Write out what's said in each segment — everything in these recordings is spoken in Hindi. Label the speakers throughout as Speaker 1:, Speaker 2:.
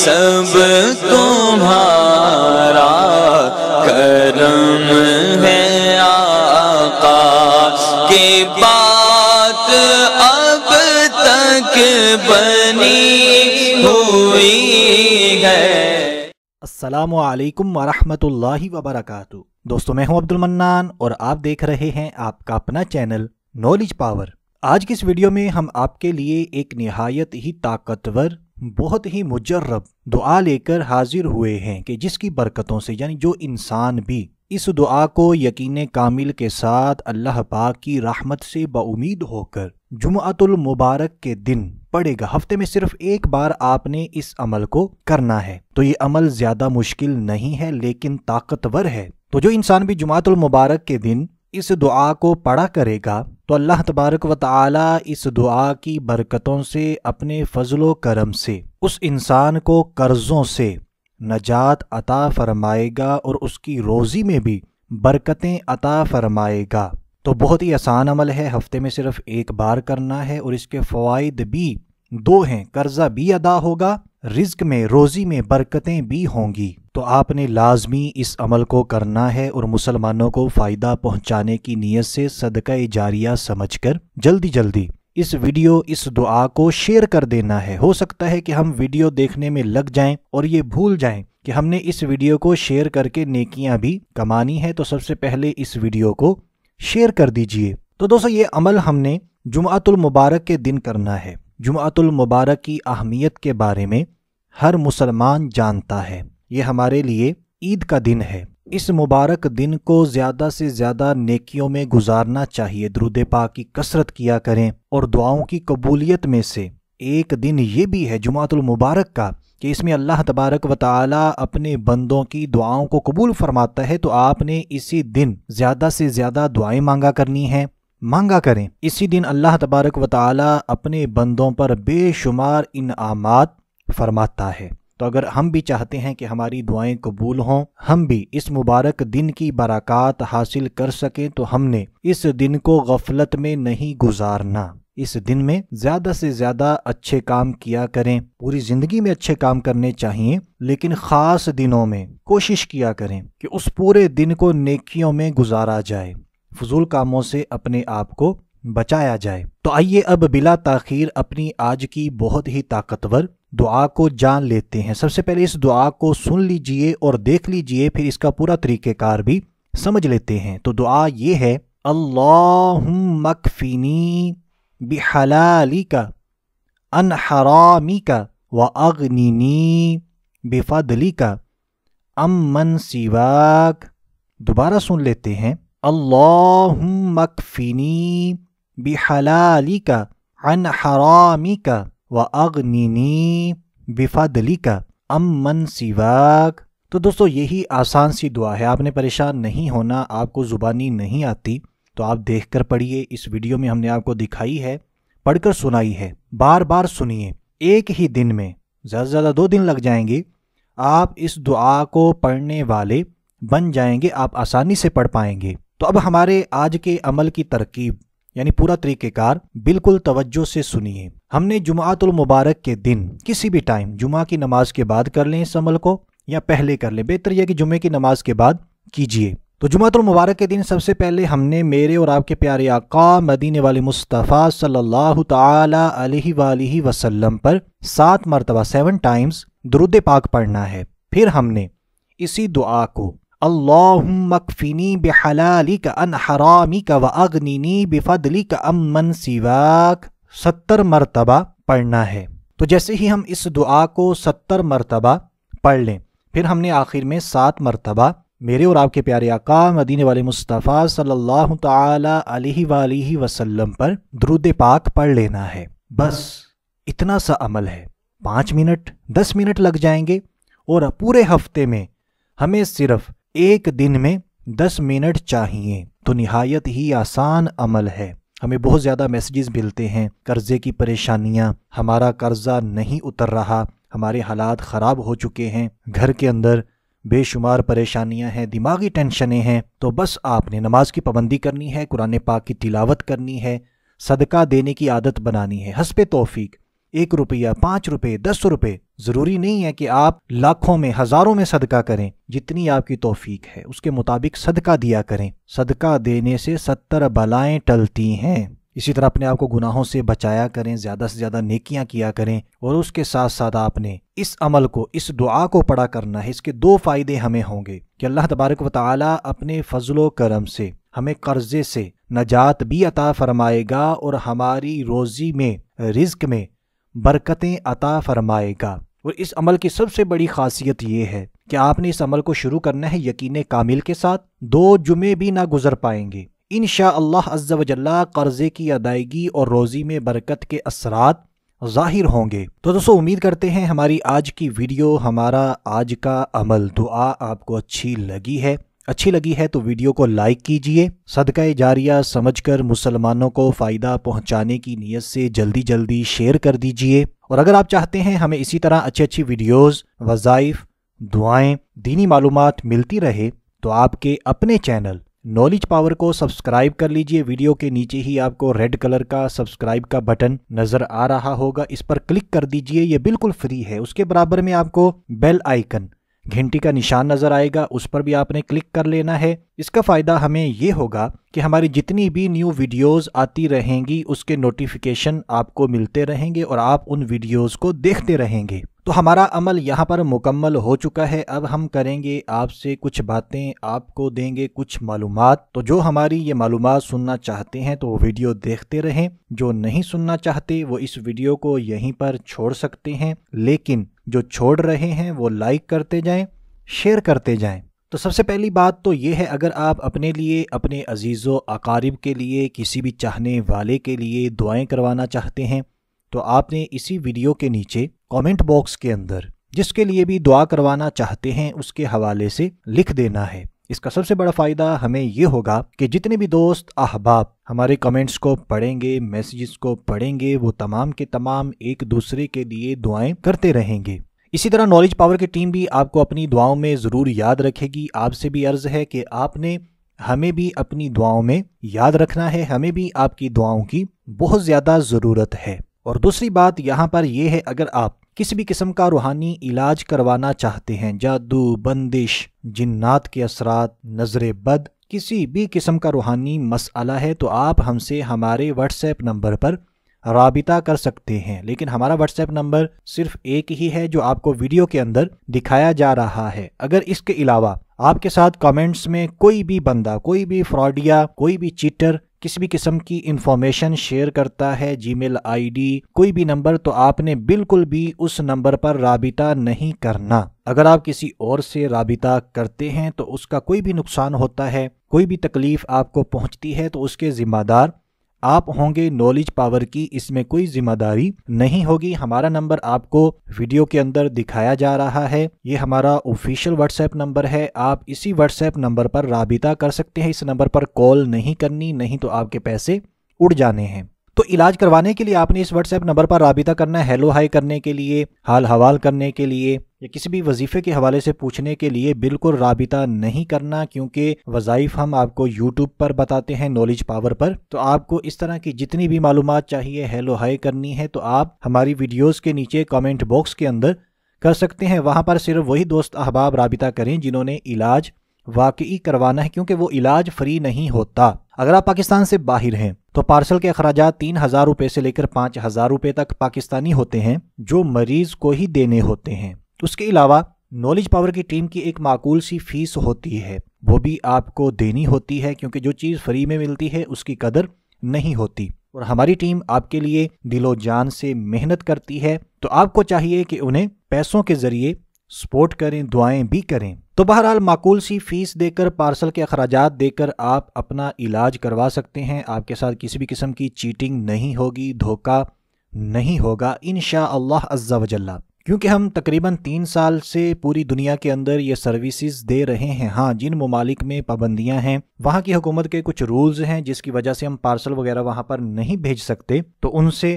Speaker 1: सब तुम्हारा करम है आका के बात अब तक बनी हुई है अस्सलाम वालेकुम वरहमतुल्लाहि वबरकातु दोस्तों मैं हूं अब्दुल मन्नान और आप देख रहे हैं आपका अपना चैनल नॉलेज पावर आज की इस वीडियो में हम आपके लिए एक नहायत ही ताकतवर बहुत ही मुजर्रब दुआ लेकर हाजिर हुए हैं कि जिसकी बरकतों से यानी जो इंसान भी इस दुआ को यकीन कामिल के साथ अल्लाह पाक की राहमत से बउमीद होकर जुमअतुल मुबारक के दिन पड़ेगा हफ्ते में सिर्फ एक बार आपने इस अमल को करना है तो ये अमल ज़्यादा मुश्किल नहीं है लेकिन ताकतवर है तो जो इंसान भी जुमातुल मुबारक के दिन इस दुआ को पढ़ा करेगा तो अल्लाह तबारक व ताली इस दुआ की बरकतों से अपने फजलो करम से उस इंसान को कर्ज़ों से नजात अता फरमाएगा और उसकी रोज़ी में भी बरकतें अता फरमाएगा तो बहुत ही आसान अमल है हफ्ते में सिर्फ एक बार करना है और इसके फ़वाद भी दो हैं कर्ज़ा भी अदा होगा रिज्क में रोज़ी में बरकतें भी होंगी तो आपने लाजमी इस अमल को करना है और मुसलमानों को फ़ायदा पहुंचाने की नीयत से सदका जारिया समझ कर जल्दी जल्दी इस वीडियो इस दुआ को शेयर कर देना है हो सकता है कि हम वीडियो देखने में लग जाएं और ये भूल जाएं कि हमने इस वीडियो को शेयर करके नेकियां भी कमानी है तो सबसे पहले इस वीडियो को शेयर कर दीजिए तो दोस्तों ये अमल हमने जुमातुल मुबारक के दिन करना है जुमातुल मुबारक की अहमियत के बारे में हर मुसलमान जानता है ये हमारे लिए ईद का दिन है इस मुबारक दिन को ज़्यादा से ज़्यादा नेकियों में गुजारना चाहिए द्रुद पा की कसरत किया करें और दुआओं की कबूलियत में से एक दिन ये भी है जुमातुल मुबारक का कि इसमें अल्लाह तबारक व ताली अपने बंदों की दुआओं को कबूल फरमाता है तो आपने इसी दिन ज़्यादा से ज़्यादा दुआएं मांगा करनी हैं मांगा करें इसी दिन अल्लाह तबारक व ताली अपने बंदों पर बेशुमार इन फरमाता है तो अगर हम भी चाहते हैं कि हमारी दुआएं कबूल हों हम भी इस मुबारक दिन की बरक़ात हासिल कर सकें तो हमने इस दिन को गफलत में नहीं गुजारना इस दिन में ज़्यादा से ज़्यादा अच्छे काम किया करें पूरी ज़िंदगी में अच्छे काम करने चाहिए लेकिन ख़ास दिनों में कोशिश किया करें कि उस पूरे दिन को नेकियों में गुजारा जाए फजूल कामों से अपने आप को बचाया जाए तो आइए अब बिला ताखिर अपनी आज की बहुत ही ताकतवर दुआ को जान लेते हैं सबसे पहले इस दुआ को सुन लीजिए और देख लीजिए फिर इसका पूरा तरीक़ेकार भी समझ लेते हैं तो दुआ ये है अल्लाह मकफीनी बिहलाली का अनहरामी का व अग्निनी बेफादली का अमन सिवाक दोबारा सुन लेते हैं अल्लाह मकफीनी बिहलाली का अनहरामी का व बिफा बिफादली का अमन सिवाक तो दोस्तों यही आसान सी दुआ है आपने परेशान नहीं होना आपको ज़ुबानी नहीं आती तो आप देख कर पढ़िए इस वीडियो में हमने आपको दिखाई है पढ़कर सुनाई है बार बार सुनिए एक ही दिन में ज़्यादा से ज़्यादा दो दिन लग जाएंगे आप इस दुआ को पढ़ने वाले बन जाएंगे आप आसानी से पढ़ पाएंगे तो अब हमारे आज के अमल की तरकीब यानी पूरा तरीक़ेकार बिल्कुल तवज्जो से सुनिए हमने जुमातुल मुबारक के दिन किसी भी टाइम जुमा की नमाज के बाद कर लें इस अमल को या पहले कर लें बेहतर यह कि जुमे की नमाज के बाद कीजिए तो जुमातुल मुबारक के दिन सबसे पहले हमने मेरे और आपके प्यारे आका मदीने वाले मुस्तफ़ा सल्लल्लाहु ताला अलैहि वाली वसल्लम पर सात मरतबा सेवन टाइम्स दरुद पाक पढ़ना है फिर हमने इसी दुआ को अल्लाफ़िनी बेहलाली का अन हरामी का व अग्निनी बेफदली का अमन सिवाक सत्तर मरतबा पढ़ना है तो जैसे ही हम इस दुआ को सत्तर मरतबा पढ़ लें फिर हमने आखिर में सात मरतबा मेरे और आपके प्यारे आका मदीने वाले मुस्तफ़ा सल्लल्लाहु अलैहि वसल्लम पर द्रुद पाक पढ़ लेना है बस इतना सा अमल है पाँच मिनट दस मिनट लग जाएंगे और पूरे हफ्ते में हमें सिर्फ एक दिन में दस मिनट चाहिए तो नहायत ही आसान अमल है हमें बहुत ज़्यादा मैसेजेस मिलते हैं कर्ज़े की परेशानियाँ हमारा कर्ज़ा नहीं उतर रहा हमारे हालात ख़राब हो चुके हैं घर के अंदर बेशुमार परेशानियां हैं दिमागी टेंशनें हैं तो बस आपने नमाज की पाबंदी करनी है कुरान पाक की तिलावत करनी है सदका देने की आदत बनानी है पे तोफ़ी एक रुपया पाँच रुपये दस रुपये ज़रूरी नहीं है कि आप लाखों में हज़ारों में सदका करें जितनी आपकी तोफ़ीक है उसके मुताबिक सदका दिया करें सदका देने से सत्तर बलाएं टलती हैं इसी तरह अपने आप को गुनाहों से बचाया करें ज़्यादा से ज़्यादा नेकियां किया करें और उसके साथ साथ आपने इस अमल को इस दुआ को पड़ा करना है इसके दो फ़ायदे हमें होंगे कि अल्लाह तबारक वाली अपने फजलो करम से हमें कर्जे से नजात भी अता फरमाएगा और हमारी रोज़ी में रिज्क में बरकतें अता फरमाएगा और इस अमल की सबसे बड़ी खासियत ये है कि आपने इस अमल को शुरू करना है यकीन कामिल के साथ दो जुमे भी ना गुजर पाएंगे इन शाह कर्ज़े की अदायगी और रोज़ी में बरकत के असरात ज़ाहिर होंगे तो दोस्तों उम्मीद करते हैं हमारी आज की वीडियो हमारा आज का अमल दुआ आपको अच्छी लगी है अच्छी लगी है तो वीडियो को लाइक कीजिए सदका जारिया समझकर मुसलमानों को फ़ायदा पहुंचाने की नीयत से जल्दी जल्दी शेयर कर दीजिए और अगर आप चाहते हैं हमें इसी तरह अच्छी अच्छी वीडियोज वज़ाइफ दुआएं दीनी मालूम मिलती रहे तो आपके अपने चैनल नॉलेज पावर को सब्सक्राइब कर लीजिए वीडियो के नीचे ही आपको रेड कलर का सब्सक्राइब का बटन नज़र आ रहा होगा इस पर क्लिक कर दीजिए ये बिल्कुल फ्री है उसके बराबर में आपको बेल आइकन घंटी का निशान नज़र आएगा उस पर भी आपने क्लिक कर लेना है इसका फ़ायदा हमें ये होगा कि हमारी जितनी भी न्यू वीडियोस आती रहेंगी उसके नोटिफिकेशन आपको मिलते रहेंगे और आप उन वीडियोस को देखते रहेंगे तो हमारा अमल यहाँ पर मुकम्मल हो चुका है अब हम करेंगे आपसे कुछ बातें आपको देंगे कुछ मालूम तो जो हमारी ये मालूम सुनना चाहते हैं तो वीडियो देखते रहें जो नहीं सुनना चाहते वो इस वीडियो को यहीं पर छोड़ सकते हैं लेकिन जो छोड़ रहे हैं वो लाइक करते जाएं शेयर करते जाएं तो सबसे पहली बात तो ये है अगर आप अपने लिए अपने अजीज़ अकारीब के लिए किसी भी चाहने वाले के लिए दुआएँ करवाना चाहते हैं तो आपने इसी वीडियो के नीचे कमेंट बॉक्स के अंदर जिसके लिए भी दुआ करवाना चाहते हैं उसके हवाले से लिख देना है इसका सबसे बड़ा फ़ायदा हमें ये होगा कि जितने भी दोस्त अहबाब हमारे कमेंट्स को पढ़ेंगे मैसेजेस को पढ़ेंगे वो तमाम के तमाम एक दूसरे के लिए दुआएं करते रहेंगे इसी तरह नॉलेज पावर की टीम भी आपको अपनी दुआओं में ज़रूर याद रखेगी आपसे भी अर्ज़ है कि आपने हमें भी अपनी दुआओं में याद रखना है हमें भी आपकी दुआओं की बहुत ज़्यादा ज़रूरत है और दूसरी बात यहाँ पर यह है अगर आप किसी भी किस्म का रूहानी इलाज करवाना चाहते हैं जादू बंदिश जिन्नात के असरात नजर बद किसी भी किस्म का रूहानी मसला है तो आप हमसे हमारे व्हाट्सएप नंबर पर रबिता कर सकते हैं लेकिन हमारा व्हाट्सएप नंबर सिर्फ एक ही है जो आपको वीडियो के अंदर दिखाया जा रहा है अगर इसके अलावा आपके साथ कमेंट्स में कोई भी बंदा कोई भी फ्रॉडिया कोई भी चीटर किसी भी किस्म की इंफॉर्मेशन शेयर करता है जीमेल आईडी कोई भी नंबर तो आपने बिल्कुल भी उस नंबर पर रबिता नहीं करना अगर आप किसी और से रबिता करते हैं तो उसका कोई भी नुकसान होता है कोई भी तकलीफ़ आपको पहुंचती है तो उसके ज़िम्मेदार आप होंगे नॉलेज पावर की इसमें कोई जिम्मेदारी नहीं होगी हमारा नंबर आपको वीडियो के अंदर दिखाया जा रहा है ये हमारा ऑफिशियल व्हाट्सएप नंबर है आप इसी व्हाट्सएप नंबर पर रबिता कर सकते हैं इस नंबर पर कॉल नहीं करनी नहीं तो आपके पैसे उड़ जाने हैं तो इलाज करवाने के लिए आपने इस व्हाट्सएप नंबर पर रबिता करना है हेलो हाई करने के लिए हाल हवाल करने के लिए या किसी भी वजीफे के हवाले से पूछने के लिए बिल्कुल रबिता नहीं करना क्योंकि वज़ाइफ हम आपको यूट्यूब पर बताते हैं नॉलेज पावर पर तो आपको इस तरह की जितनी भी मालूम चाहिए हेलो हाय करनी है तो आप हमारी वीडियोज़ के नीचे कॉमेंट बॉक्स के अंदर कर सकते हैं वहाँ पर सिर्फ वही दोस्त अहबाब रबिता करें जिन्होंने इलाज वाकई करवाना है क्योंकि वो इलाज फ्री नहीं होता अगर आप पाकिस्तान से बाहर हैं तो पार्सल के अखराज तीन हज़ार रुपये से लेकर पाँच हज़ार रुपये तक पाकिस्तानी होते हैं जो मरीज को ही देने होते हैं तो उसके अलावा नॉलेज पावर की टीम की एक माकूल सी फीस होती है वो भी आपको देनी होती है क्योंकि जो चीज़ फ्री में मिलती है उसकी कदर नहीं होती और हमारी टीम आपके लिए दिलो जान से मेहनत करती है तो आपको चाहिए कि उन्हें पैसों के ज़रिए सपोर्ट करें दुआएं भी करें तो बहरहाल माकूल सी फीस देकर पार्सल के अखराज देकर आप अपना इलाज करवा सकते हैं आपके साथ किसी भी किस्म की चीटिंग नहीं होगी धोखा नहीं होगा इन शाह अल्लाह अज्जा वजल्ला क्योंकि हम तकरीबन तीन साल से पूरी दुनिया के अंदर ये सर्विसेज दे रहे हैं हाँ जिन ममालिक में पाबंदियां हैं वहाँ की हुकूमत के कुछ रूल्स हैं जिसकी वजह से हम पार्सल वगैरह वहाँ पर नहीं भेज सकते तो उनसे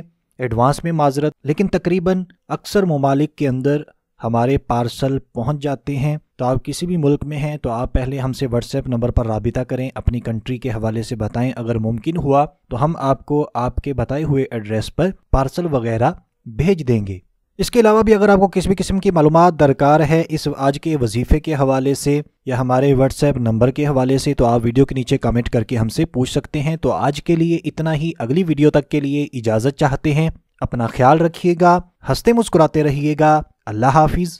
Speaker 1: एडवांस में माजरत लेकिन तकरीबन अक्सर ममालिक के अंदर हमारे पार्सल पहुंच जाते हैं तो आप किसी भी मुल्क में हैं तो आप पहले हमसे व्हाट्सएप नंबर पर रबिता करें अपनी कंट्री के हवाले से बताएं अगर मुमकिन हुआ तो हम आपको आपके बताए हुए एड्रेस पर पार्सल वगैरह भेज देंगे इसके अलावा भी अगर आपको किसी भी किस्म की मालूम दरकार है इस आज के वजीफ़े के हवाले से या हमारे व्हाट्सएप नंबर के हवाले से तो आप वीडियो के नीचे कमेंट करके हमसे पूछ सकते हैं तो आज के लिए इतना ही अगली वीडियो तक के लिए इजाज़त चाहते हैं अपना ख्याल रखिएगा हंसते मुस्कुराते रहिएगा अल्लाह हाफिज़